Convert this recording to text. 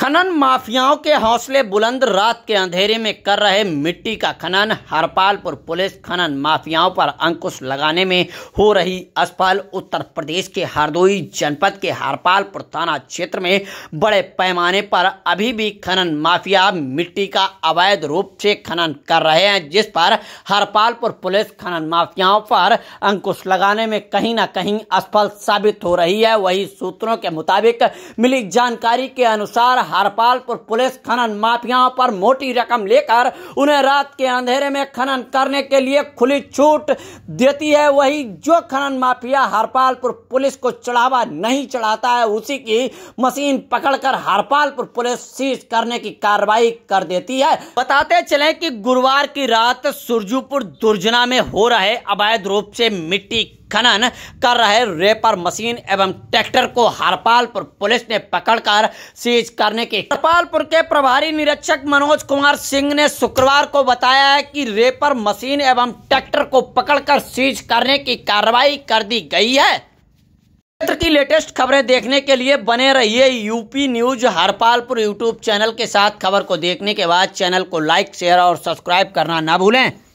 खनन माफियाओं के हौसले बुलंद रात के अंधेरे में कर रहे मिट्टी का खनन हरपालपुर पुलिस खनन माफियाओं पर अंकुश लगाने में हो रही असफल उत्तर प्रदेश के हरदोई जनपद के हरपालपुर थाना क्षेत्र में बड़े पैमाने पर अभी भी खनन माफिया मिट्टी का अवैध रूप से खनन कर रहे हैं जिस पर हरपालपुर पुलिस खनन माफियाओं पर अंकुश लगाने में कहीं ना कहीं असफल साबित हो रही है वही सूत्रों के मुताबिक मिली जानकारी के अनुसार हरपालपुर पुलिस खनन माफियाओं पर मोटी रकम लेकर उन्हें रात के अंधेरे में खनन करने के लिए खुली छूट देती है वही जो खनन माफिया हरपालपुर पुलिस को चढ़ावा नहीं चढ़ाता है उसी की मशीन पकड़कर हरपालपुर पुलिस सीज करने की कार्रवाई कर देती है बताते चले कि गुरुवार की रात सुरजूपुर दुर्जना में हो रहे अवैध रूप से मिट्टी खनन कर रहे रेपर मशीन एवं ट्रैक्टर को हरपालपुर पुलिस ने पकड़कर सीज करने की हरपालपुर के प्रभारी निरीक्षक मनोज कुमार सिंह ने शुक्रवार को बताया है कि रेपर मशीन एवं ट्रैक्टर को पकड़कर सीज करने की कार्रवाई कर दी गई है क्षेत्र की लेटेस्ट खबरें देखने के लिए बने रहिए UP news Harpalpur YouTube channel के साथ खबर को देखने के बाद चैनल को लाइक शेयर और सब्सक्राइब करना ना भूलें